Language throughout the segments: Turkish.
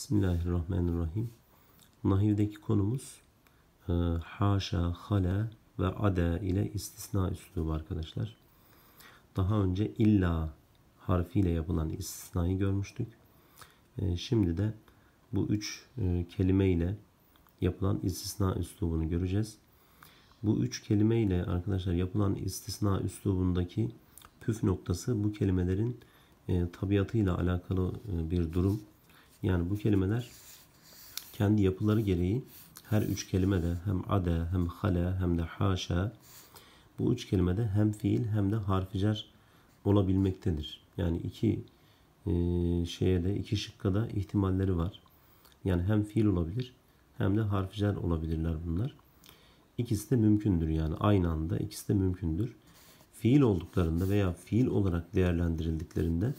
Bismillahirrahmanirrahim. Nahivdeki konumuz e, haşa, hale ve ade ile istisna üslubu arkadaşlar. Daha önce illa harfiyle yapılan istisnayı görmüştük. E, şimdi de bu üç e, kelime ile yapılan istisna üslubunu göreceğiz. Bu üç kelime ile arkadaşlar yapılan istisna üslubundaki püf noktası bu kelimelerin e, tabiatıyla alakalı e, bir durum. Yani bu kelimeler kendi yapıları gereği her üç kelime de hem ade hem hale hem de haşa bu üç kelime de hem fiil hem de harficer olabilmektedir. Yani iki e, şeye de iki şıkka da ihtimalleri var. Yani hem fiil olabilir hem de harficer olabilirler bunlar. İkisi de mümkündür yani aynı anda ikisi de mümkündür. Fiil olduklarında veya fiil olarak değerlendirildiklerinde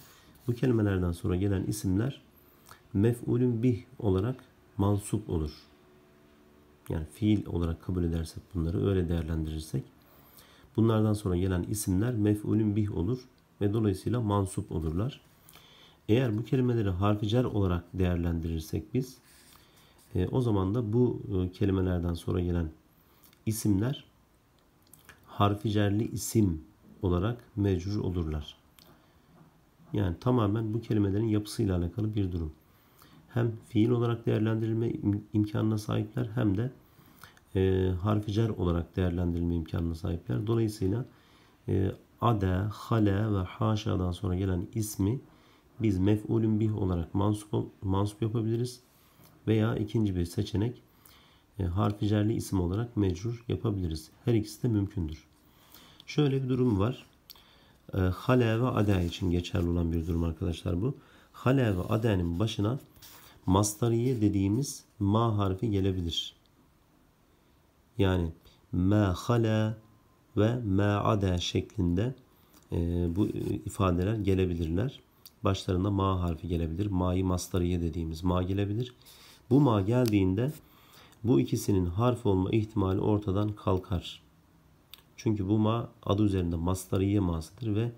bu kelimelerden sonra gelen isimler mef'ulün bih olarak mansup olur. Yani fiil olarak kabul edersek bunları öyle değerlendirirsek bunlardan sonra gelen isimler mef'ulün bih olur ve dolayısıyla mansup olurlar. Eğer bu kelimeleri harfi cer olarak değerlendirirsek biz e, o zaman da bu e, kelimelerden sonra gelen isimler harfi cerli isim olarak mecrur olurlar. Yani tamamen bu kelimelerin yapısıyla alakalı bir durum hem fiil olarak değerlendirilme im- imkanına sahipler hem de e, harficer olarak değerlendirilme imkanına sahipler. Dolayısıyla e, ade, hale ve haşadan sonra gelen ismi biz mef'ulün bih olarak mansup, mansup yapabiliriz. Veya ikinci bir seçenek e, harficerli isim olarak mecrur yapabiliriz. Her ikisi de mümkündür. Şöyle bir durum var. E, hale ve ade için geçerli olan bir durum arkadaşlar bu. Hale ve adenin başına mastariye dediğimiz ma harfi gelebilir. Yani ma hala ve ma ada şeklinde e, bu ifadeler gelebilirler. Başlarında ma harfi gelebilir. Ma'yı mastariye dediğimiz ma gelebilir. Bu ma geldiğinde bu ikisinin harf olma ihtimali ortadan kalkar. Çünkü bu ma adı üzerinde mastariye masıdır ve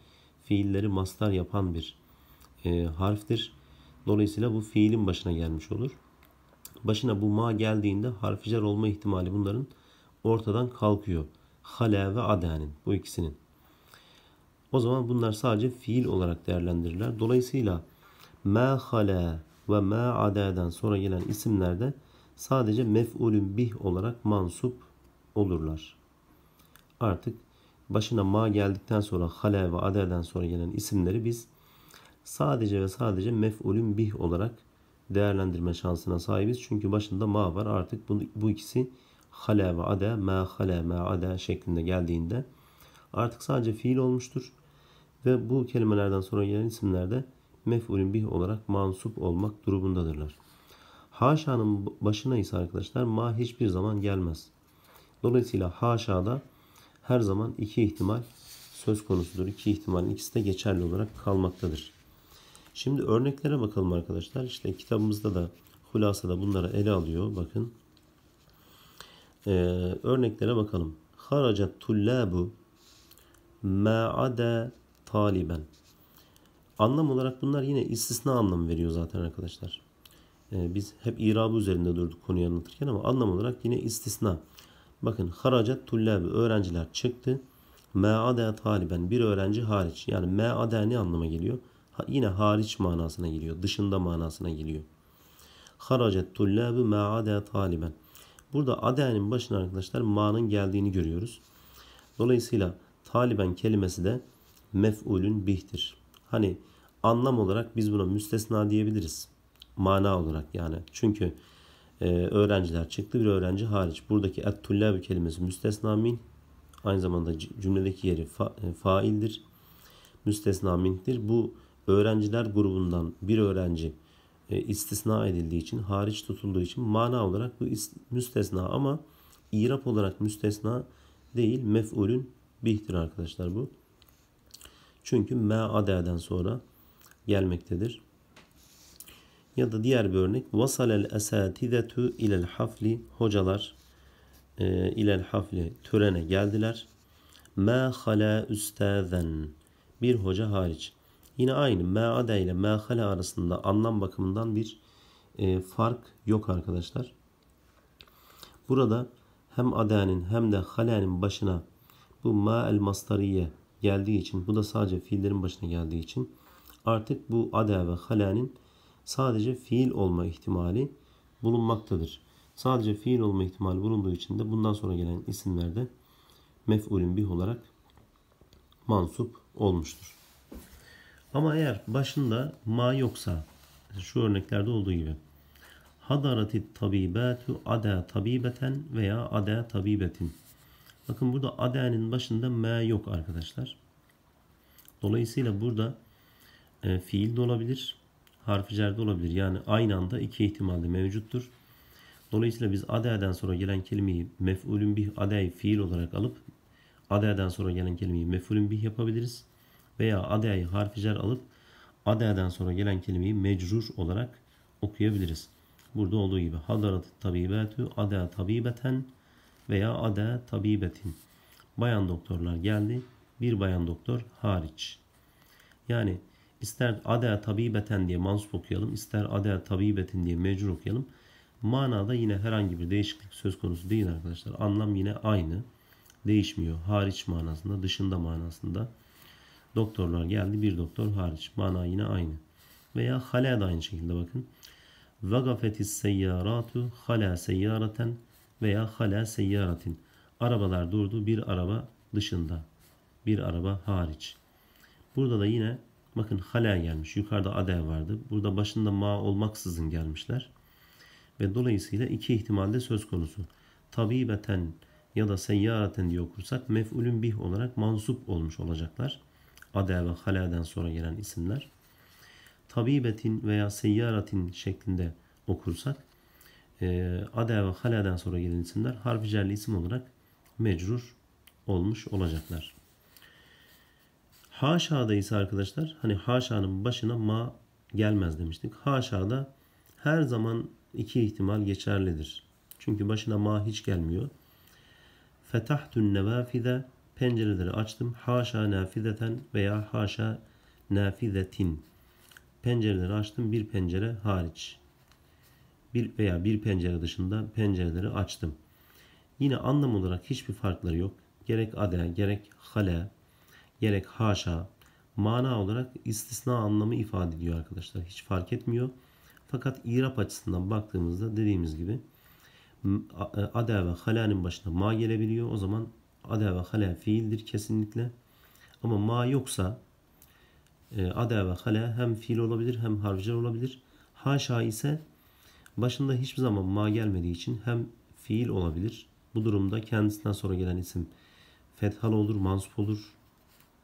fiilleri mastar yapan bir e, harftir. Dolayısıyla bu fiilin başına gelmiş olur. Başına bu ma geldiğinde harficer olma ihtimali bunların ortadan kalkıyor. Hale ve adenin bu ikisinin. O zaman bunlar sadece fiil olarak değerlendirirler. Dolayısıyla ma hale ve ma adeden sonra gelen isimlerde sadece mef'ulün bih olarak mansup olurlar. Artık başına ma geldikten sonra hale ve adeden sonra gelen isimleri biz sadece ve sadece mef'ulün bih olarak değerlendirme şansına sahibiz. Çünkü başında ma var artık bu, bu ikisi hale ve ade, ma hale, ma ade şeklinde geldiğinde artık sadece fiil olmuştur. Ve bu kelimelerden sonra gelen isimlerde mef'ulün bih olarak mansup olmak durumundadırlar. Haşa'nın başına ise arkadaşlar ma hiçbir zaman gelmez. Dolayısıyla haşa'da her zaman iki ihtimal söz konusudur. İki ihtimalin ikisi de geçerli olarak kalmaktadır. Şimdi örneklere bakalım arkadaşlar. İşte kitabımızda da da bunlara ele alıyor. Bakın. Ee, örneklere bakalım. Haracat tullabu ma'ada taliben. Anlam olarak bunlar yine istisna anlamı veriyor zaten arkadaşlar. Ee, biz hep irabı üzerinde durduk konuyu anlatırken ama anlam olarak yine istisna. Bakın haracat tullabi öğrenciler çıktı. Me'ade taliben bir öğrenci hariç. Yani me'ade ne anlama geliyor? yine hariç manasına geliyor. Dışında manasına geliyor. Haracet tullâbü ma'ade taliben. Burada ade'nin başına arkadaşlar ma'nın geldiğini görüyoruz. Dolayısıyla taliben kelimesi de mef'ulün bihtir. Hani anlam olarak biz buna müstesna diyebiliriz. Mana olarak yani. Çünkü e, öğrenciler çıktı bir öğrenci hariç. Buradaki et-tullâbü kelimesi müstesna min. Aynı zamanda cümledeki yeri fa, e, faildir. Müstesna min'tir. Bu öğrenciler grubundan bir öğrenci e, istisna edildiği için, hariç tutulduğu için mana olarak bu müstesna ama irap olarak müstesna değil mef'ulün bihtir arkadaşlar bu. Çünkü me'ade'den sonra gelmektedir. Ya da diğer bir örnek vasalel esatidetu ilel hafli hocalar e, ilel hafli törene geldiler. Ma hala üstazen bir hoca hariç. Yine aynı meade ile meahale arasında anlam bakımından bir e, fark yok arkadaşlar. Burada hem adenin hem de halenin başına bu ma el mastariye geldiği için bu da sadece fiillerin başına geldiği için artık bu ade ve halenin sadece fiil olma ihtimali bulunmaktadır. Sadece fiil olma ihtimali bulunduğu için de bundan sonra gelen isimlerde mef'ulün bih olarak mansup olmuştur. Ama eğer başında ma yoksa şu örneklerde olduğu gibi hadarati tabibatu ada tabibeten veya ada tabibetin. Bakın burada adenin başında ma yok arkadaşlar. Dolayısıyla burada e, fiil de olabilir, harfi cer de olabilir. Yani aynı anda iki ihtimalde mevcuttur. Dolayısıyla biz adeden sonra gelen kelimeyi mef'ulün bih adey fiil olarak alıp adeden sonra gelen kelimeyi mef'ulün bih yapabiliriz veya adayı harficer alıp adayadan sonra gelen kelimeyi mecrur olarak okuyabiliriz. Burada olduğu gibi hadarat tabibetü ada tabibeten veya ada tabibetin. Bayan doktorlar geldi. Bir bayan doktor hariç. Yani ister ada tabibeten diye mansup okuyalım, ister ada tabibetin diye mecrur okuyalım. Manada yine herhangi bir değişiklik söz konusu değil arkadaşlar. Anlam yine aynı. Değişmiyor. Hariç manasında, dışında manasında. Doktorlar geldi bir doktor hariç. Bana yine aynı. Veya hale de aynı şekilde bakın. Vagafetis seyyaratu hala seyyaraten veya hala seyyaratin. Arabalar durdu bir araba dışında. Bir araba hariç. Burada da yine bakın hala gelmiş. Yukarıda ade vardı. Burada başında ma olmaksızın gelmişler. Ve dolayısıyla iki ihtimalde söz konusu. Tabibeten ya da seyyaraten diye okursak mef'ulün bih olarak mansup olmuş olacaklar ade ve haladen sonra gelen isimler tabibetin veya seyyaratin şeklinde okursak e, ade ve haladen sonra gelen isimler harficerli isim olarak mecrur olmuş olacaklar. Haşa'da ise arkadaşlar hani haşa'nın başına ma gelmez demiştik. Haşa'da her zaman iki ihtimal geçerlidir. Çünkü başına ma hiç gelmiyor. Fetahtun nevafize Pencereleri açtım. Haşa nafizeten veya haşa nafizetin. Pencereleri açtım. Bir pencere hariç. Bir veya bir pencere dışında pencereleri açtım. Yine anlam olarak hiçbir farkları yok. Gerek ade, gerek hale, gerek haşa. Mana olarak istisna anlamı ifade ediyor arkadaşlar. Hiç fark etmiyor. Fakat irap açısından baktığımızda dediğimiz gibi e, ade ve halenin başına ma gelebiliyor. O zaman ade ve hale fiildir kesinlikle. Ama ma yoksa e, ade ve hale hem fiil olabilir hem harfler olabilir. Haşa ise başında hiçbir zaman ma gelmediği için hem fiil olabilir. Bu durumda kendisinden sonra gelen isim fethal olur, mansup olur.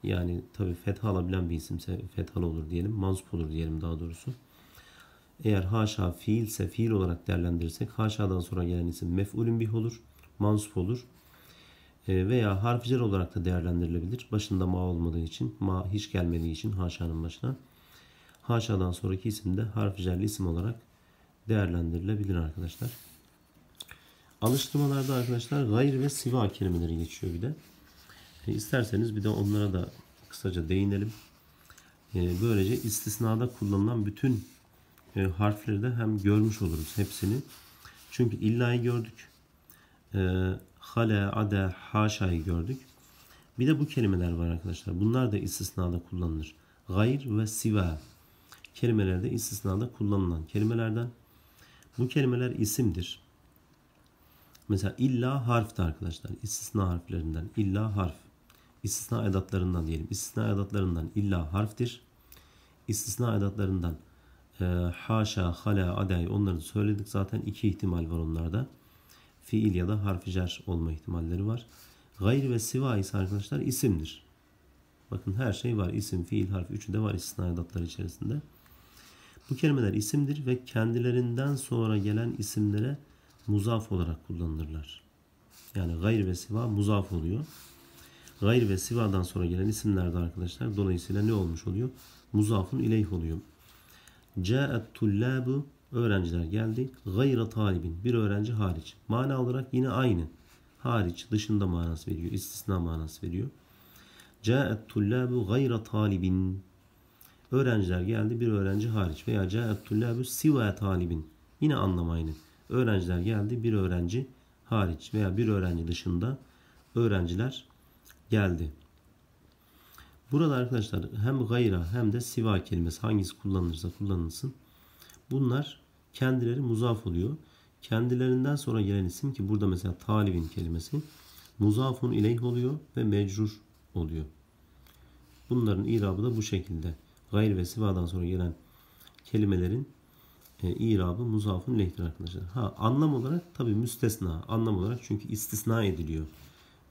Yani tabi fetha alabilen bir isimse fethal olur diyelim, mansup olur diyelim daha doğrusu. Eğer haşa fiilse fiil olarak değerlendirirsek haşadan sonra gelen isim mef'ulün bih olur, mansup olur. E, veya harf cer olarak da değerlendirilebilir. Başında ma olmadığı için, ma hiç gelmediği için haşanın başına. Haşadan sonraki isim de harf cerli isim olarak değerlendirilebilir arkadaşlar. Alıştırmalarda arkadaşlar gayr ve siva kelimeleri geçiyor bir de. E, isterseniz bir de onlara da kısaca değinelim. E, böylece istisnada kullanılan bütün e, harfleri de hem görmüş oluruz hepsini. Çünkü illa'yı gördük. E, hale, ade, haşayı gördük. Bir de bu kelimeler var arkadaşlar. Bunlar da istisnada kullanılır. Gayr ve siva kelimelerde istisnada kullanılan kelimelerden. Bu kelimeler isimdir. Mesela illa harfti arkadaşlar. İstisna harflerinden illa harf. İstisna edatlarından diyelim. İstisna edatlarından illa harftir. İstisna edatlarından e, haşa, hala, aday onları söyledik. Zaten iki ihtimal var onlarda fiil ya da harfi cer olma ihtimalleri var. Gayr ve siva ise arkadaşlar isimdir. Bakın her şey var. İsim, fiil, harf üçü de var istisna edatlar içerisinde. Bu kelimeler isimdir ve kendilerinden sonra gelen isimlere muzaf olarak kullanılırlar. Yani gayr ve siva muzaf oluyor. Gayr ve sivadan sonra gelen isimlerde arkadaşlar dolayısıyla ne olmuş oluyor? Muzafun ileyh oluyor. Câet tullâbu öğrenciler geldi. Gayra talibin bir öğrenci hariç. Mana olarak yine aynı. Hariç dışında manası veriyor. İstisna manası veriyor. Caet tullabu gayra talibin. Öğrenciler geldi bir öğrenci hariç veya caet tullabu siva talibin. Yine anlam aynı. Öğrenciler geldi bir öğrenci hariç veya bir öğrenci dışında öğrenciler geldi. Burada arkadaşlar hem gayra hem de siva kelimesi hangisi kullanılırsa kullanılsın Bunlar kendileri muzaf oluyor. Kendilerinden sonra gelen isim ki burada mesela talibin kelimesi muzafun ileyh oluyor ve mecrur oluyor. Bunların irabı da bu şekilde. Gayr ve sivadan sonra gelen kelimelerin e, irabı muzafun lehtir arkadaşlar. Ha anlam olarak tabi müstesna. Anlam olarak çünkü istisna ediliyor.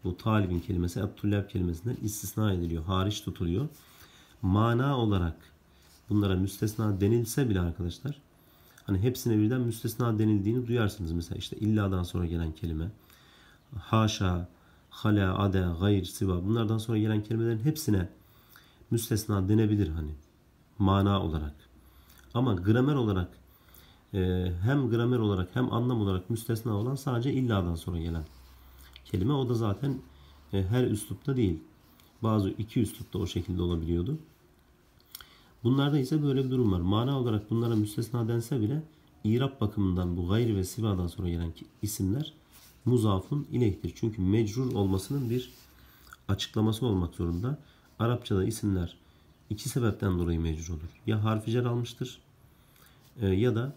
Bu talibin kelimesi Abdülhab kelimesinden istisna ediliyor. Hariç tutuluyor. Mana olarak bunlara müstesna denilse bile arkadaşlar Hani hepsine birden müstesna denildiğini duyarsınız. Mesela işte illadan sonra gelen kelime. Haşa, hala, ade, gayr, siva. Bunlardan sonra gelen kelimelerin hepsine müstesna denebilir hani. Mana olarak. Ama gramer olarak e, hem gramer olarak hem anlam olarak müstesna olan sadece illadan sonra gelen kelime. O da zaten e, her üslupta değil. Bazı iki üslupta o şekilde olabiliyordu. Bunlarda ise böyle bir durum var. Mana olarak bunlara müstesna dense bile İrab bakımından bu gayri ve sivadan sonra gelen isimler muzafun ileyhtir. Çünkü mecrur olmasının bir açıklaması olmak zorunda. Arapçada isimler iki sebepten dolayı mecrur olur. Ya harfi cer almıştır e, ya da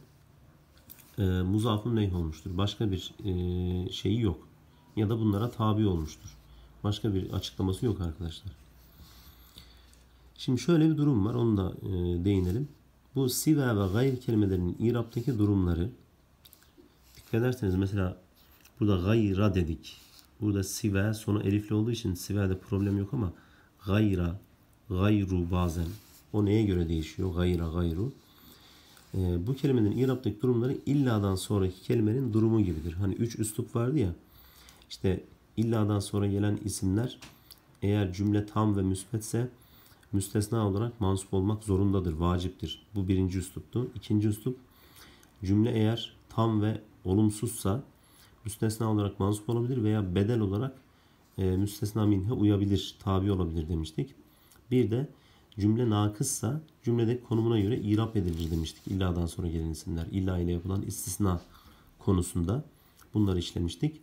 e, muzafun leyh olmuştur. Başka bir e, şeyi yok. Ya da bunlara tabi olmuştur. Başka bir açıklaması yok arkadaşlar. Şimdi şöyle bir durum var. Onu da e, değinelim. Bu siga ve gayr kelimelerinin İrab'daki durumları dikkat ederseniz mesela burada gayra dedik. Burada siva sonu elifli olduğu için siva'da problem yok ama gayra, gayru bazen o neye göre değişiyor? Gayra, gayru. E, bu kelimenin İrab'daki durumları illadan sonraki kelimenin durumu gibidir. Hani üç üslup vardı ya. İşte illadan sonra gelen isimler eğer cümle tam ve müsbetse müstesna olarak mansup olmak zorundadır, vaciptir. Bu birinci üsluptu. İkinci üslup cümle eğer tam ve olumsuzsa müstesna olarak mansup olabilir veya bedel olarak e, müstesna minhe uyabilir, tabi olabilir demiştik. Bir de cümle nakıssa cümlede konumuna göre irap edilir demiştik. İlladan sonra gelen isimler, illa ile yapılan istisna konusunda bunları işlemiştik.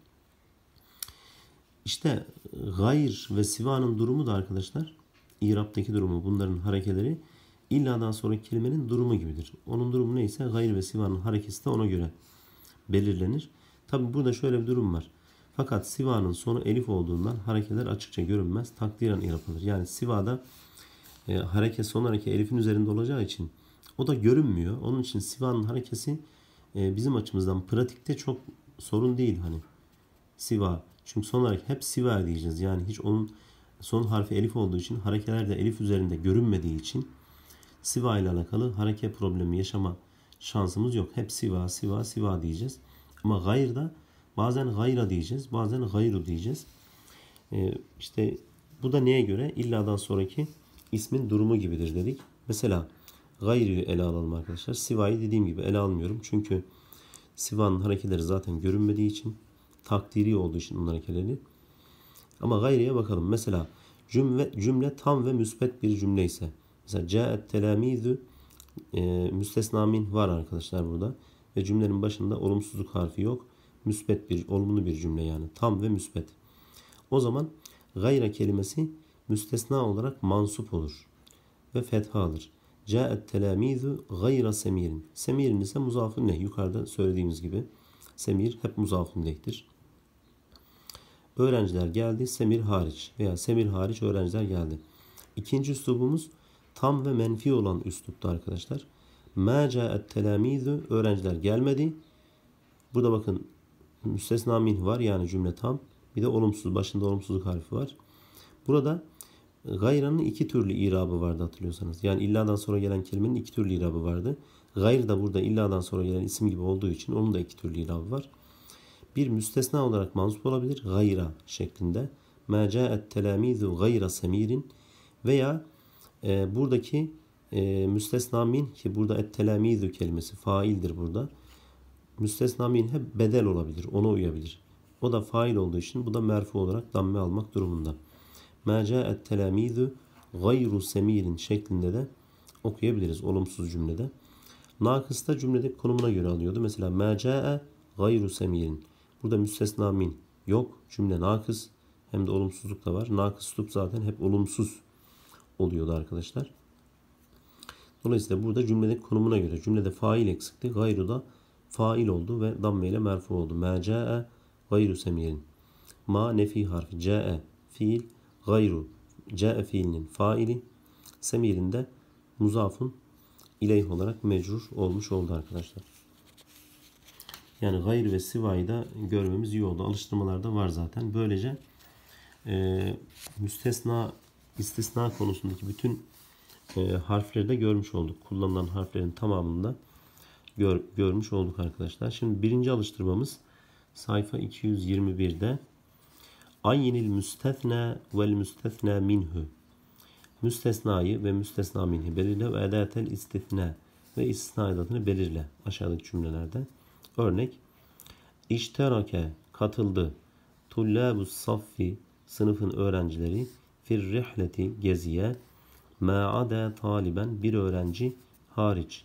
İşte e, gayr ve sivanın durumu da arkadaşlar İraptaki durumu bunların harekeleri illadan sonra kelimenin durumu gibidir. Onun durumu neyse gayr ve sivanın harekesi de ona göre belirlenir. Tabi burada şöyle bir durum var. Fakat sivanın sonu elif olduğundan harekeler açıkça görünmez. Takdiren yapılır. Yani sivada e, hareket son hareket elifin üzerinde olacağı için o da görünmüyor. Onun için sivanın harekesi e, bizim açımızdan pratikte çok sorun değil hani. Siva. Çünkü son hareket hep siva diyeceğiz. Yani hiç onun son harfi elif olduğu için harekeler de elif üzerinde görünmediği için siva ile alakalı hareke problemi yaşama şansımız yok. Hep siva, siva, siva diyeceğiz. Ama gayr da bazen gayra diyeceğiz, bazen gayru diyeceğiz. Ee, işte bu da neye göre? İlladan sonraki ismin durumu gibidir dedik. Mesela gayrıyı ele alalım arkadaşlar. Siva'yı dediğim gibi ele almıyorum. Çünkü Siva'nın hareketleri zaten görünmediği için, takdiri olduğu için onun hareketleri ama gayriye bakalım. Mesela cümle, cümle tam ve müsbet bir cümle ise. Mesela caet telamizü e, müstesna min var arkadaşlar burada. Ve cümlenin başında olumsuzluk harfi yok. Müsbet bir, olumlu bir cümle yani. Tam ve müsbet. O zaman gayra kelimesi müstesna olarak mansup olur. Ve fetha alır. Caet telamizü gayra semirin. Semirin ise muzafun ne? Yukarıda söylediğimiz gibi semir hep muzafun leh'tir öğrenciler geldi Semir hariç veya Semir hariç öğrenciler geldi. İkinci üslubumuz tam ve menfi olan üslupta arkadaşlar. Ma ca'et telamizu öğrenciler gelmedi. Burada bakın müstesna min var yani cümle tam. Bir de olumsuz başında olumsuzluk harfi var. Burada gayranın iki türlü irabı vardı hatırlıyorsanız. Yani illadan sonra gelen kelimenin iki türlü irabı vardı. Gayr da burada illadan sonra gelen isim gibi olduğu için onun da iki türlü irabı var bir müstesna olarak mansup olabilir. Gayra şeklinde. Mâ câet telâmîzû gayra semirin veya e, buradaki e, müstesna min ki burada et telâmîzû kelimesi faildir burada. Müstesna min hep bedel olabilir. Ona uyabilir. O da fail olduğu için bu da merfu olarak damme almak durumunda. Mâ câet telâmîzû gayru semirin şeklinde de okuyabiliriz olumsuz cümlede. Nakıs da cümlede konumuna göre alıyordu. Mesela mâ câe gayru semirin. Burada müstesna min yok. Cümle nakıs hem de olumsuzluk da var. Nakıslık zaten hep olumsuz oluyordu arkadaşlar. Dolayısıyla burada cümledeki konumuna göre cümlede fail eksikti. Gayru da fail oldu ve damme ile merfu oldu. Ma ca'e gayru semirin. Ma nefi harfi. Ca'e fiil. Gayru. Ca'e fiilinin faili. Semirin de muzafun ileyh olarak mecrur olmuş oldu arkadaşlar. Yani gayr ve sivayı da görmemiz iyi oldu. Alıştırmalarda var zaten. Böylece e, müstesna istisna konusundaki bütün e, harfleri de görmüş olduk. Kullanılan harflerin tamamını da gör, görmüş olduk arkadaşlar. Şimdi birinci alıştırmamız sayfa 221'de Aynil müstesna vel müstesna minhu Müstesnayı ve müstesna minhu belirle ve edatel istisna ve istisna edatını belirle aşağıdaki cümlelerde. Örnek İşterake katıldı. Tullabu saffi sınıfın öğrencileri fir rihleti geziye ma'ade taliben bir öğrenci hariç.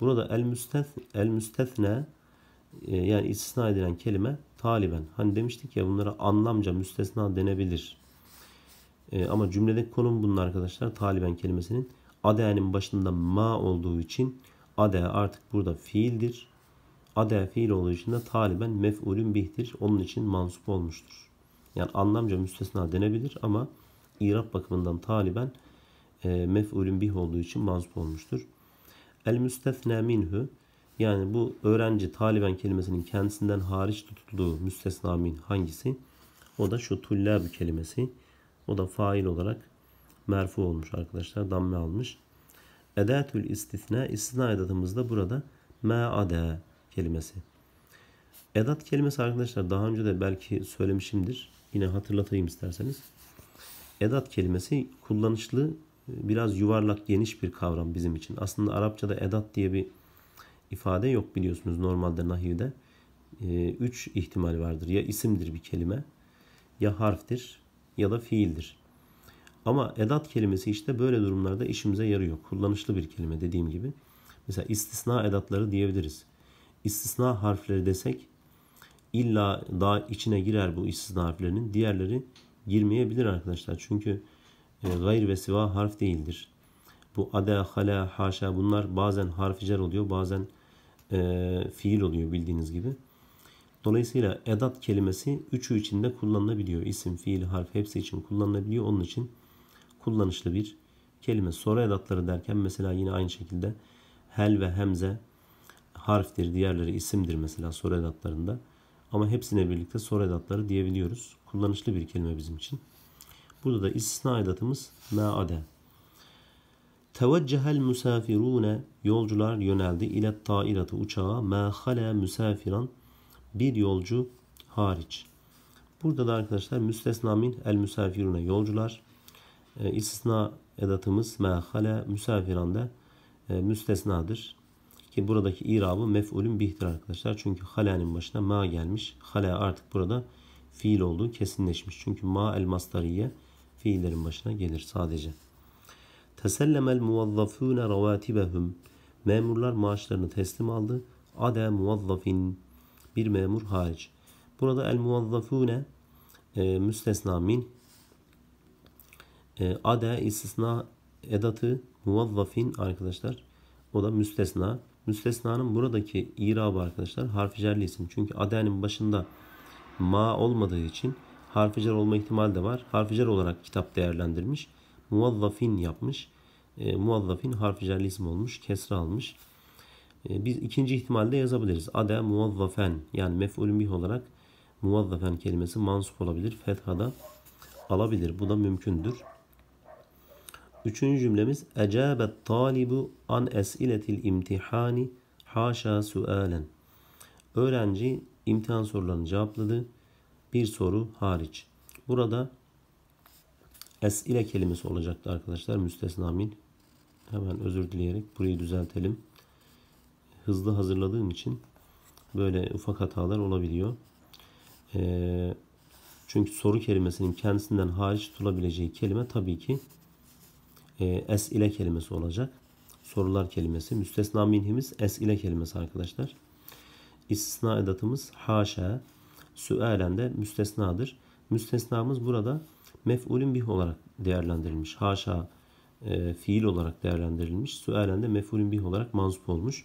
Burada el müsteth el müstethne e, yani istisna edilen kelime taliben. Hani demiştik ya bunlara anlamca müstesna denebilir. E, ama cümledeki konum bunun arkadaşlar. Taliben kelimesinin ade'nin başında ma olduğu için ade artık burada fiildir. Ade fiil olduğu için de taliben mef'ulün bihtir. Onun için mansup olmuştur. Yani anlamca müstesna denebilir ama İrab bakımından taliben e, mef'ulün bih olduğu için mansup olmuştur. El müstesna minhu yani bu öğrenci taliben kelimesinin kendisinden hariç tutulduğu müstesna min hangisi? O da şu tullabü kelimesi. O da fail olarak merfu olmuş arkadaşlar. Damme almış. Edatül istisna istisna edatımızda burada ma ade kelimesi. Edat kelimesi arkadaşlar daha önce de belki söylemişimdir. Yine hatırlatayım isterseniz. Edat kelimesi kullanışlı biraz yuvarlak geniş bir kavram bizim için. Aslında Arapçada edat diye bir ifade yok biliyorsunuz normalde nahivde. Ee, üç ihtimal vardır. Ya isimdir bir kelime ya harftir ya da fiildir. Ama edat kelimesi işte böyle durumlarda işimize yarıyor. Kullanışlı bir kelime dediğim gibi. Mesela istisna edatları diyebiliriz istisna harfleri desek illa daha içine girer bu istisna harflerinin. Diğerleri girmeyebilir arkadaşlar. Çünkü e, gayr ve siva harf değildir. Bu ade, hala, haşa bunlar bazen harficer oluyor bazen e, fiil oluyor bildiğiniz gibi. Dolayısıyla edat kelimesi üçü içinde kullanılabiliyor. İsim, fiil, harf hepsi için kullanılabiliyor. Onun için kullanışlı bir kelime. Soru edatları derken mesela yine aynı şekilde hel ve hemze harftir, diğerleri isimdir mesela soru edatlarında. Ama hepsine birlikte soru edatları diyebiliyoruz. Kullanışlı bir kelime bizim için. Burada da istisna edatımız ma'ade. Teveccehel musafirune yolcular yöneldi ile tairati uçağa ma musafiran bir yolcu hariç. Burada da arkadaşlar müstesna min el musafirune yolcular e, istisna edatımız ma hale musafiran da e, müstesnadır. Ki buradaki irabı mef'ulün bihtir arkadaşlar. Çünkü halenin başına ma gelmiş. Hale artık burada fiil olduğu kesinleşmiş. Çünkü ma el mastariye fiillerin başına gelir sadece. Tesellemel muvazzafûne revatibehum. Memurlar maaşlarını teslim aldı. Ade muvazzafin. Bir memur hariç. Burada el muvazzafûne e, müstesna min. E, ade istisna edatı muvazzafin arkadaşlar. O da müstesna. Müstesnanın buradaki irabı arkadaşlar harficerli isim. Çünkü adenin başında ma olmadığı için harficer olma ihtimali de var. Harficer olarak kitap değerlendirmiş. Muvazzafin yapmış. E, muvazzafin harficerli isim olmuş. Kesra almış. E, biz ikinci ihtimalde yazabiliriz. Ade muvazzafen yani mef'ulün bih olarak muvazzafen kelimesi mansup olabilir. Fethada alabilir. Bu da mümkündür. Üçüncü cümlemiz Ecabet talibu an esiletil imtihani haşa sualen. Öğrenci imtihan sorularını cevapladı. Bir soru hariç. Burada esile kelimesi olacaktı arkadaşlar. Müstesna min. Hemen özür dileyerek burayı düzeltelim. Hızlı hazırladığım için böyle ufak hatalar olabiliyor. Ee, çünkü soru kelimesinin kendisinden hariç tutulabileceği kelime tabii ki e, es ile kelimesi olacak. Sorular kelimesi. Müstesna minhimiz es ile kelimesi arkadaşlar. İstisna edatımız haşa. Süelen de müstesnadır. Müstesnamız burada mef'ulün bih olarak değerlendirilmiş. Haşa e, fiil olarak değerlendirilmiş. Süelen de mef'ulün bih olarak mansup olmuş.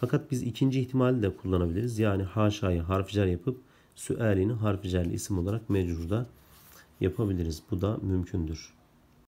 Fakat biz ikinci ihtimali de kullanabiliriz. Yani haşayı harficer yapıp süelini harficerli isim olarak mecrurda yapabiliriz. Bu da mümkündür.